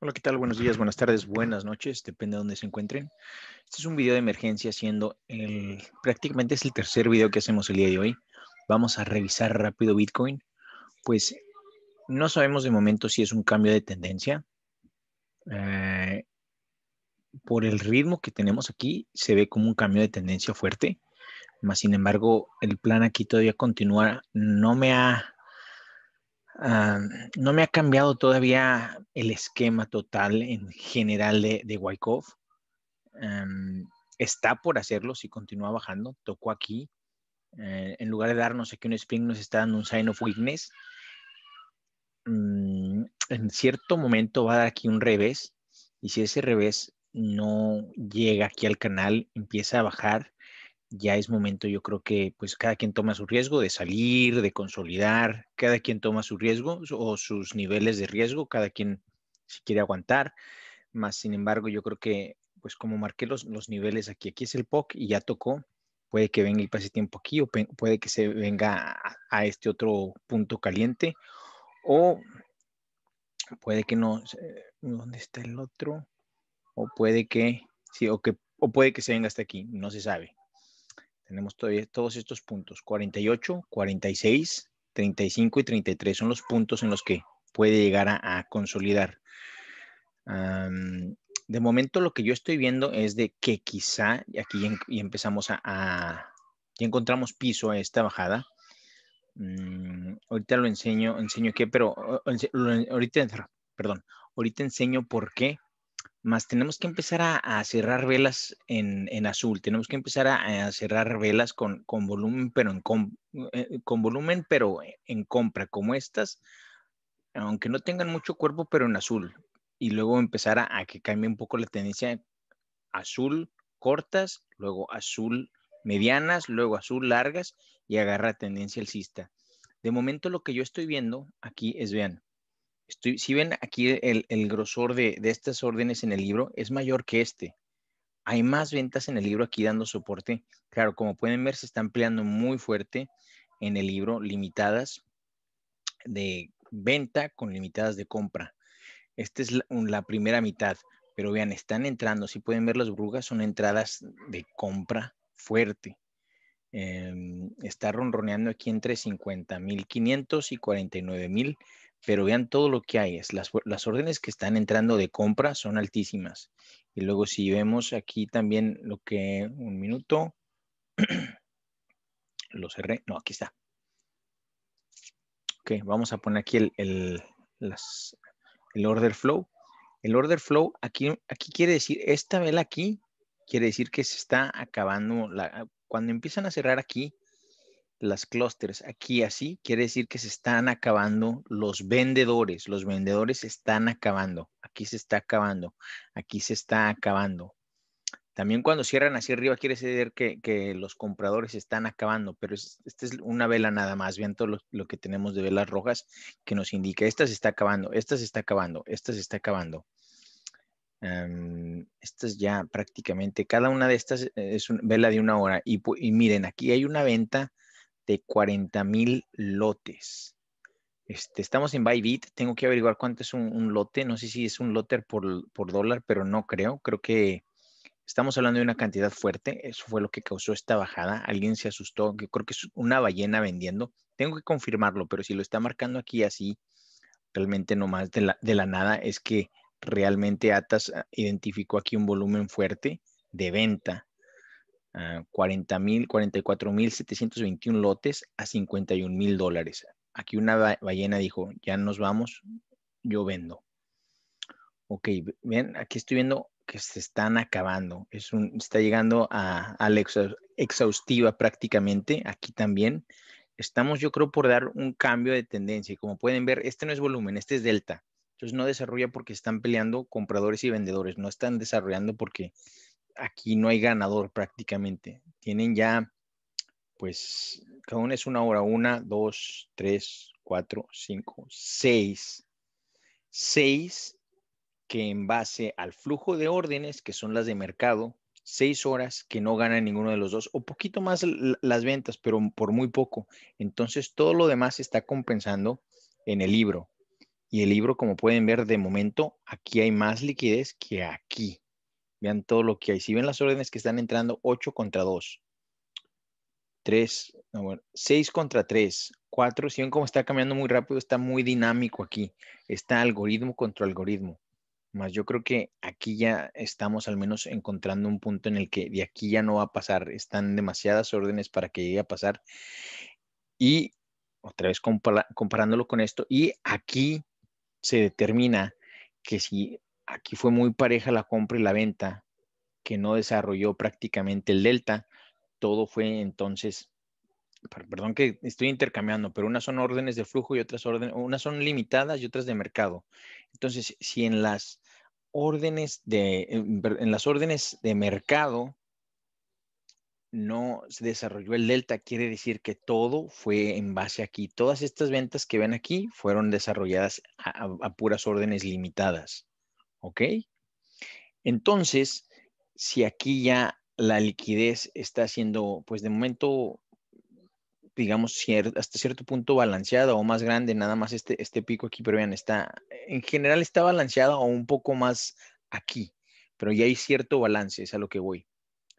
Hola, ¿qué tal? Buenos días, buenas tardes, buenas noches, depende de dónde se encuentren. Este es un video de emergencia siendo el, prácticamente es el tercer video que hacemos el día de hoy. Vamos a revisar rápido Bitcoin, pues no sabemos de momento si es un cambio de tendencia. Eh, por el ritmo que tenemos aquí, se ve como un cambio de tendencia fuerte, más sin embargo, el plan aquí todavía continúa. No me ha Ah, no me ha cambiado todavía el esquema total en general de, Wyckoff. Em, está por hacerlo si continúa bajando. Tocó aquí. Eh, en lugar de darnos aquí un spring, nos está dando un sign of weakness. Mm, en cierto momento va a dar aquí un revés. Y si ese revés no llega aquí al canal, empieza a bajar ya es momento, yo creo que pues cada quien toma su riesgo de salir, de consolidar, cada quien toma su riesgo o sus niveles de riesgo, cada quien si quiere aguantar, más sin embargo yo creo que pues como marqué los, los niveles aquí, aquí es el POC y ya tocó, puede que venga el pase tiempo aquí o puede que se venga a, a este otro punto caliente o puede que no, ¿dónde está el otro? O puede que, sí, o que, o puede que se venga hasta aquí, no se sabe tenemos todavía todos estos puntos, 48, 46, 35 y 33 son los puntos en los que puede llegar a, consolidar. de momento lo que yo estoy viendo es de que quizá, y aquí ya, empezamos a, ya encontramos piso a esta bajada. Mm, ahorita lo enseño, enseño qué, pero ahorita, perdón, ahorita enseño por qué más tenemos que empezar a, cerrar velas en, azul, tenemos que empezar a, cerrar velas con, volumen, pero en eh, eh, con volumen, pero e, en compra, como estas, aunque no tengan mucho cuerpo, pero en azul. Y luego empezar a, que cambie un poco la tendencia azul cortas, luego azul medianas, luego azul largas y agarra tendencia alcista. De momento lo que yo estoy viendo aquí es, vean, si ven aquí el, grosor de, estas órdenes en el libro, es mayor que este. Hay más ventas en el libro aquí dando soporte. Claro, como pueden ver, se está ampliando muy fuerte en el libro, limitadas de venta con limitadas de compra. Esta es la, primera mitad, pero vean, están entrando. Si pueden ver las brujas, son entradas de compra fuerte. Em, está ronroneando aquí entre 50.500 y 49.000 pero vean todo lo que hay. Las, las órdenes que están entrando de compra son altísimas. Y luego si vemos aquí también lo que, un minuto, lo cerré, no, aquí está. Ok, vamos a poner aquí el, las, el order flow. El order flow aquí, aquí quiere decir, esta vela aquí quiere decir que se está acabando, la, cuando empiezan a cerrar aquí, las clusters aquí así, quiere decir que se están acabando los vendedores. Los vendedores se están acabando. Aquí se está acabando. Aquí se está acabando. También cuando cierran hacia arriba quiere decir que, los compradores se están acabando, pero esta es una vela nada más. Vean todo lo, que tenemos de velas rojas que nos indica, esta se está acabando, esta se está acabando, esta se está acabando. Em, estas ya prácticamente, cada una de estas es una vela de una hora. y miren, aquí hay una venta de 40 mil lotes. Este, estamos en Bybit, tengo que averiguar cuánto es un, lote, no sé si es un loter por, dólar, pero no creo, creo que estamos hablando de una cantidad fuerte, eso fue lo que causó esta bajada, alguien se asustó, yo creo que es una ballena vendiendo, tengo que confirmarlo, pero si lo está marcando aquí así, realmente no de la, de la nada es que realmente Atas ah, identificó aquí un volumen fuerte de venta 44 mil 721 lotes a 51 mil dólares. Aquí una ballena dijo, ya nos vamos, yo vendo. Ok, bien, aquí estoy viendo que se están acabando. Es está llegando a, la exhaustiva prácticamente, aquí también. Estamos, yo creo, por dar un cambio de tendencia. como pueden ver, este no es volumen, este es delta. Entonces no desarrolla porque están peleando compradores y vendedores, no están desarrollando porque aquí no hay ganador prácticamente. Tienen ya, pues, cada una es una hora, una, dos, tres, cuatro, cinco, seis. Seis que en base al flujo de órdenes, que son las de mercado, seis horas que no gana ninguno de los dos, o poquito más las ventas, pero por muy poco. Entonces, todo lo demás se está compensando en el libro. Y el libro, como pueden ver, de momento, aquí hay más liquidez que aquí. Vean todo lo que hay. Si ven las órdenes que están entrando, 8 contra 2. 3, 6 contra 3, 4. Si ven cómo está cambiando muy rápido, está muy dinámico aquí. Está algoritmo contra algoritmo. Más yo creo que aquí ya estamos al menos encontrando un punto en el que de aquí ya no va a pasar. Están demasiadas órdenes para que llegue a pasar. Y otra vez comparándolo con esto. Y aquí se determina que si aquí fue muy pareja la compra y la venta, que no desarrolló prácticamente el delta. Todo fue entonces, perdón que estoy intercambiando, pero unas son órdenes de flujo y otras órdenes, unas son limitadas y otras de mercado. Entonces, si en las órdenes de, en las órdenes de mercado no se desarrolló el delta, quiere decir que todo fue en base aquí. Todas estas ventas que ven aquí fueron desarrolladas a puras órdenes limitadas. ¿ok? Entonces, si aquí ya la liquidez está siendo, pues de momento, digamos, hasta cierto punto balanceada o más grande, nada más este, este pico aquí, pero vean, está, en general está balanceada o un poco más aquí, pero ya hay cierto balance, es a lo que voy.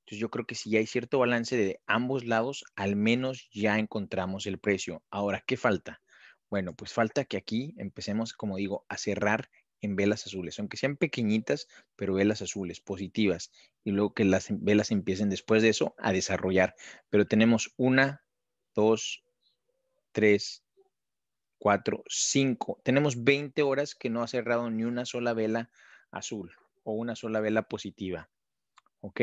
Entonces yo creo que si ya hay cierto balance de ambos lados, al menos ya encontramos el precio. Ahora, ¿qué falta? Bueno, pues falta que aquí empecemos, como digo, a cerrar en velas azules, aunque sean pequeñitas, pero velas azules, positivas, y luego que las velas empiecen después de eso a desarrollar. Pero tenemos una, dos, tres, cuatro, cinco. Tenemos 20 horas que no ha cerrado ni una sola vela azul o una sola vela positiva. ¿Ok?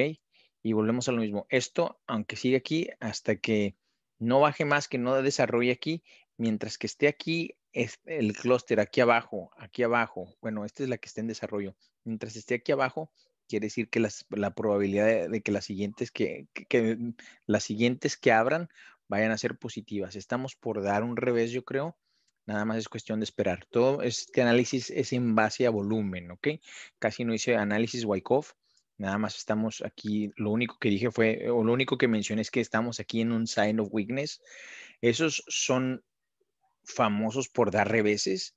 Y volvemos a lo mismo. Esto, aunque sigue aquí, hasta que no baje más, que no desarrolle aquí, mientras que esté aquí el clúster aquí abajo, aquí abajo, bueno, esta es la que está en desarrollo. Mientras esté aquí abajo, quiere decir que la probabilidad de, que las siguientes que, que, que, las siguientes que abran vayan a ser positivas. Estamos por dar un revés, yo creo. Nada más es cuestión de esperar. Todo este análisis es en base a volumen, ¿ok? Casi no hice análisis Wyckoff. Nada más estamos aquí, lo único que dije fue, o lo único que mencioné es que estamos aquí en un sign of weakness. Esos son famosos por dar reveses,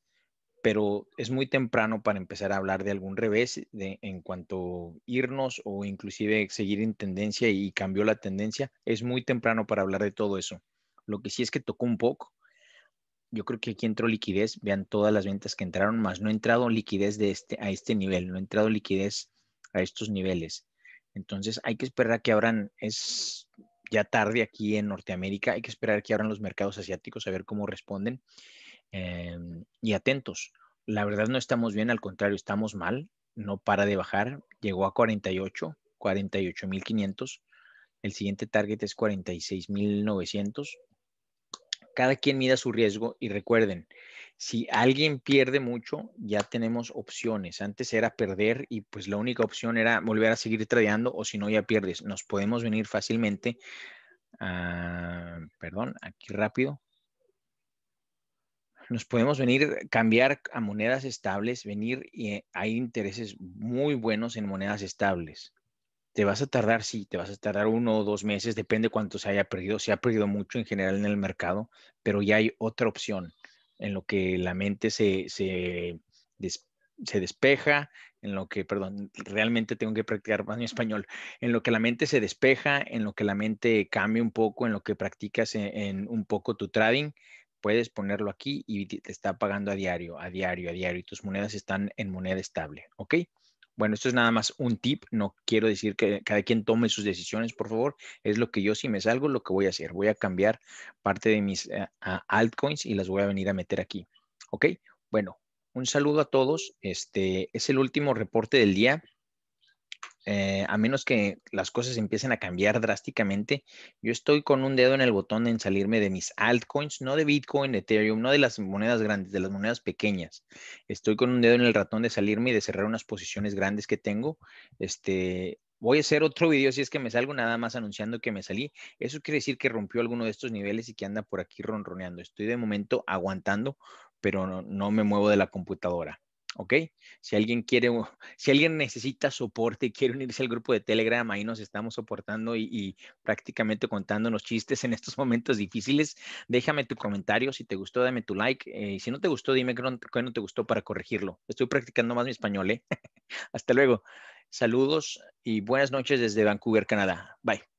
pero es muy temprano para empezar a hablar de algún revés de, en cuanto irnos o inclusive seguir en tendencia y cambió la tendencia. Es muy temprano para hablar de todo eso. Lo que sí es que tocó un poco. Yo creo que aquí entró liquidez. Vean todas las ventas que entraron, más no ha entrado liquidez de este, a este nivel, no ha entrado liquidez a estos niveles. Entonces hay que esperar a que abran, es ya tarde aquí en Norteamérica. Hay que esperar que abran los mercados asiáticos a ver cómo responden. Em, y atentos, la verdad no estamos bien, al contrario, estamos mal. No para de bajar. Llegó a 48, 48.500. El siguiente target es 46.900. Cada quien mida su riesgo y recuerden, si alguien pierde mucho, ya tenemos opciones. Antes era perder y pues la única opción era volver a seguir tradeando o si no ya pierdes. Nos podemos venir fácilmente. perdón, aquí rápido. Nos podemos venir, cambiar a monedas estables, venir y hay intereses muy buenos en monedas estables. Te vas a tardar, sí, te vas a tardar uno o dos meses, depende cuánto se haya perdido. Se ha perdido mucho en general en el mercado, pero ya hay otra opción en lo que la mente se, se, despeja, en lo que, perdón, realmente tengo que practicar más mi español, en lo que la mente se despeja, en lo que la mente cambia un poco, en lo que practicas e-, en un poco tu trading, puedes ponerlo aquí y te está pagando a diario, a diario, a diario, y tus monedas están en moneda estable, ¿ok? Bueno, esto es nada más un tip, no quiero decir que cada quien tome sus decisiones, por favor, es lo que yo si me salgo, lo que voy a hacer, voy a cambiar parte de mis eh, altcoins y las voy a venir a meter aquí, ¿ok? Bueno, un saludo a todos, este es el último reporte del día, eh, a menos que las cosas empiecen a cambiar drásticamente, yo estoy con un dedo en el botón en salirme de mis altcoins, no de Bitcoin, de Ethereum, no de las monedas grandes, de las monedas pequeñas. Estoy con un dedo en el ratón de salirme y de cerrar unas posiciones grandes que tengo. Este, voy a hacer otro video si es que me salgo nada más anunciando que me salí. Eso quiere decir que rompió alguno de estos niveles y que anda por aquí ronroneando. Estoy de momento aguantando, pero no me muevo de la computadora. ¿ok? Si alguien quiere, si alguien necesita soporte y quiere unirse al grupo de Telegram, ahí nos estamos soportando y, y, prácticamente contándonos chistes en estos momentos difíciles. Déjame tu comentario, si te gustó, dame tu like, y eh, si no te gustó, dime cuándo no, te gustó para corregirlo. Estoy practicando más mi español, ¿eh? Hasta luego. Saludos y buenas noches desde Vancouver, Canadá. Bye.